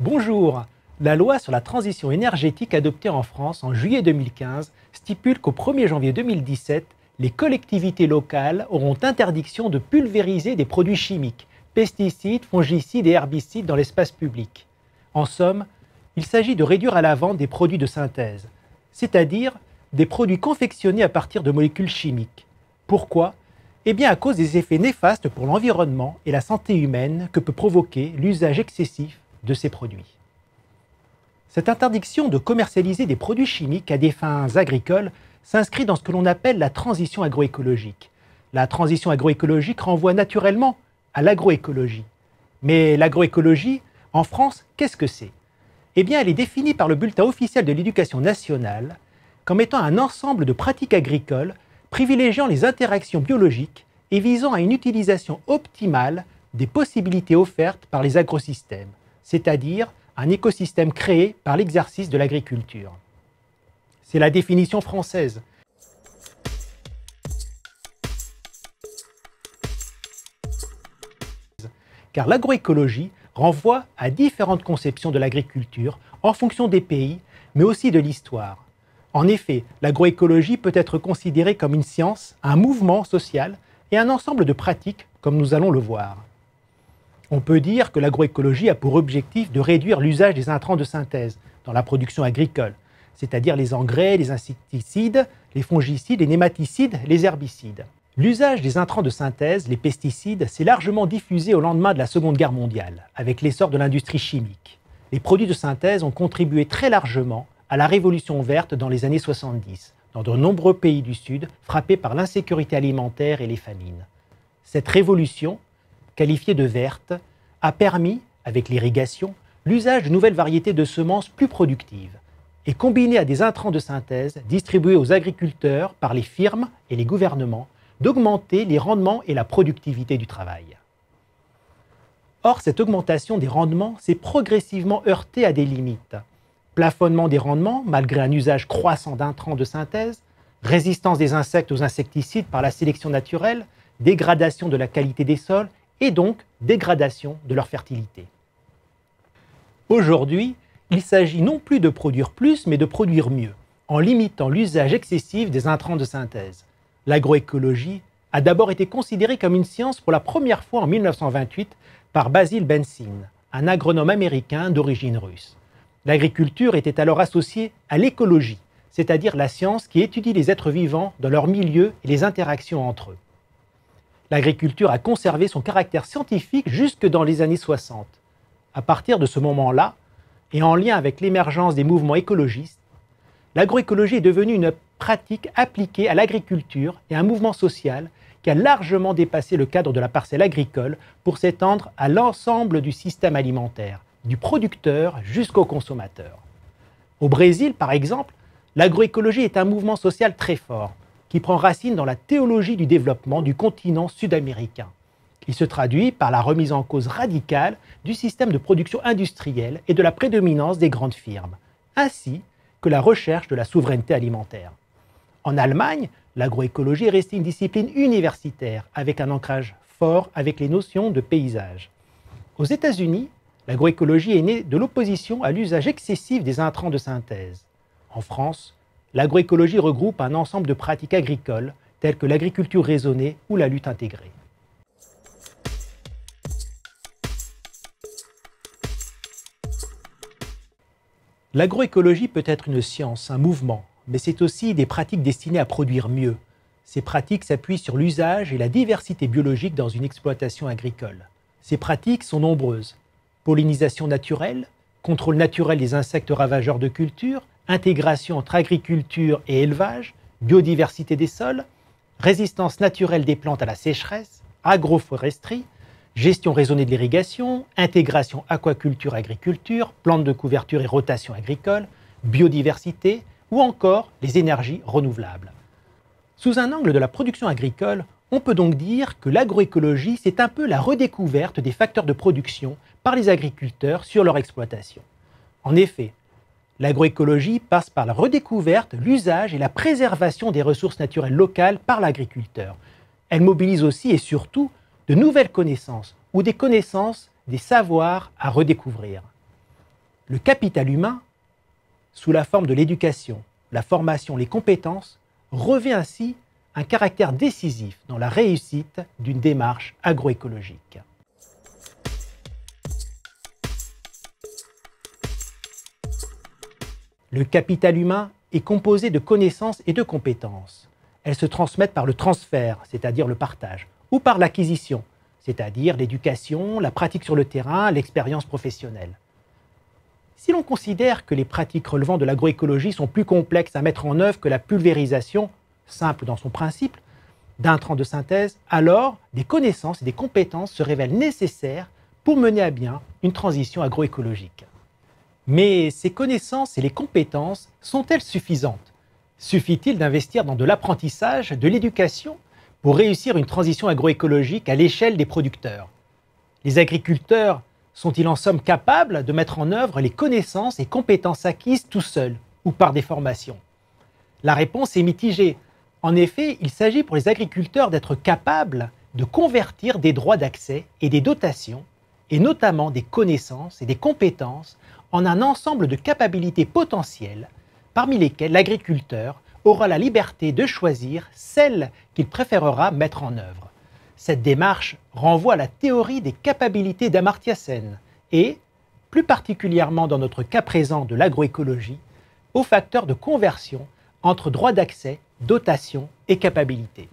Bonjour. La loi sur la transition énergétique adoptée en France en juillet 2015 stipule qu'au 1er janvier 2017, les collectivités locales auront interdiction de pulvériser des produits chimiques, pesticides, fongicides et herbicides dans l'espace public. En somme, il s'agit de réduire à la vente des produits de synthèse, c'est-à-dire des produits confectionnés à partir de molécules chimiques. Pourquoi Eh bien à cause des effets néfastes pour l'environnement et la santé humaine que peut provoquer l'usage excessif de ces produits. Cette interdiction de commercialiser des produits chimiques à des fins agricoles s'inscrit dans ce que l'on appelle la transition agroécologique. La transition agroécologique renvoie naturellement à l'agroécologie. Mais l'agroécologie, en France, qu'est-ce que c'est Eh bien, elle est définie par le bulletin officiel de l'éducation nationale comme étant un ensemble de pratiques agricoles privilégiant les interactions biologiques et visant à une utilisation optimale des possibilités offertes par les agrosystèmes c'est-à-dire un écosystème créé par l'exercice de l'agriculture. C'est la définition française. Car l'agroécologie renvoie à différentes conceptions de l'agriculture en fonction des pays, mais aussi de l'histoire. En effet, l'agroécologie peut être considérée comme une science, un mouvement social et un ensemble de pratiques, comme nous allons le voir on peut dire que l'agroécologie a pour objectif de réduire l'usage des intrants de synthèse dans la production agricole, c'est-à-dire les engrais, les insecticides, les fongicides, les nématicides, les herbicides. L'usage des intrants de synthèse, les pesticides, s'est largement diffusé au lendemain de la Seconde Guerre mondiale, avec l'essor de l'industrie chimique. Les produits de synthèse ont contribué très largement à la révolution verte dans les années 70, dans de nombreux pays du Sud frappés par l'insécurité alimentaire et les famines. Cette révolution qualifiée de verte, a permis, avec l'irrigation, l'usage de nouvelles variétés de semences plus productives et combiné à des intrants de synthèse distribués aux agriculteurs par les firmes et les gouvernements, d'augmenter les rendements et la productivité du travail. Or, cette augmentation des rendements s'est progressivement heurtée à des limites. Plafonnement des rendements, malgré un usage croissant d'intrants de synthèse, résistance des insectes aux insecticides par la sélection naturelle, dégradation de la qualité des sols et donc dégradation de leur fertilité. Aujourd'hui, il s'agit non plus de produire plus, mais de produire mieux, en limitant l'usage excessif des intrants de synthèse. L'agroécologie a d'abord été considérée comme une science pour la première fois en 1928 par Basil Bensin, un agronome américain d'origine russe. L'agriculture était alors associée à l'écologie, c'est-à-dire la science qui étudie les êtres vivants dans leur milieu et les interactions entre eux l'agriculture a conservé son caractère scientifique jusque dans les années 60. À partir de ce moment-là, et en lien avec l'émergence des mouvements écologistes, l'agroécologie est devenue une pratique appliquée à l'agriculture et un mouvement social qui a largement dépassé le cadre de la parcelle agricole pour s'étendre à l'ensemble du système alimentaire, du producteur jusqu'au consommateur. Au Brésil, par exemple, l'agroécologie est un mouvement social très fort, qui prend racine dans la théologie du développement du continent sud-américain. Il se traduit par la remise en cause radicale du système de production industrielle et de la prédominance des grandes firmes, ainsi que la recherche de la souveraineté alimentaire. En Allemagne, l'agroécologie est restée une discipline universitaire avec un ancrage fort avec les notions de paysage. Aux États-Unis, l'agroécologie est née de l'opposition à l'usage excessif des intrants de synthèse. En France, L'agroécologie regroupe un ensemble de pratiques agricoles telles que l'agriculture raisonnée ou la lutte intégrée. L'agroécologie peut être une science, un mouvement, mais c'est aussi des pratiques destinées à produire mieux. Ces pratiques s'appuient sur l'usage et la diversité biologique dans une exploitation agricole. Ces pratiques sont nombreuses. Pollinisation naturelle, contrôle naturel des insectes ravageurs de culture, intégration entre agriculture et élevage, biodiversité des sols, résistance naturelle des plantes à la sécheresse, agroforesterie, gestion raisonnée de l'irrigation, intégration aquaculture-agriculture, plantes de couverture et rotation agricole, biodiversité ou encore les énergies renouvelables. Sous un angle de la production agricole, on peut donc dire que l'agroécologie, c'est un peu la redécouverte des facteurs de production par les agriculteurs sur leur exploitation. En effet, L'agroécologie passe par la redécouverte, l'usage et la préservation des ressources naturelles locales par l'agriculteur. Elle mobilise aussi et surtout de nouvelles connaissances ou des connaissances, des savoirs à redécouvrir. Le capital humain, sous la forme de l'éducation, la formation, les compétences, revêt ainsi un caractère décisif dans la réussite d'une démarche agroécologique. Le capital humain est composé de connaissances et de compétences. Elles se transmettent par le transfert, c'est-à-dire le partage, ou par l'acquisition, c'est-à-dire l'éducation, la pratique sur le terrain, l'expérience professionnelle. Si l'on considère que les pratiques relevant de l'agroécologie sont plus complexes à mettre en œuvre que la pulvérisation, simple dans son principe, d'un tronc de synthèse, alors des connaissances et des compétences se révèlent nécessaires pour mener à bien une transition agroécologique. Mais ces connaissances et les compétences sont-elles suffisantes Suffit-il d'investir dans de l'apprentissage, de l'éducation, pour réussir une transition agroécologique à l'échelle des producteurs Les agriculteurs sont-ils en somme capables de mettre en œuvre les connaissances et compétences acquises tout seuls ou par des formations La réponse est mitigée. En effet, il s'agit pour les agriculteurs d'être capables de convertir des droits d'accès et des dotations, et notamment des connaissances et des compétences, en un ensemble de capacités potentielles, parmi lesquelles l'agriculteur aura la liberté de choisir celle qu'il préférera mettre en œuvre. Cette démarche renvoie à la théorie des capacités d'Amartya Sen et, plus particulièrement dans notre cas présent de l'agroécologie, aux facteurs de conversion entre droit d'accès, dotation et capacité.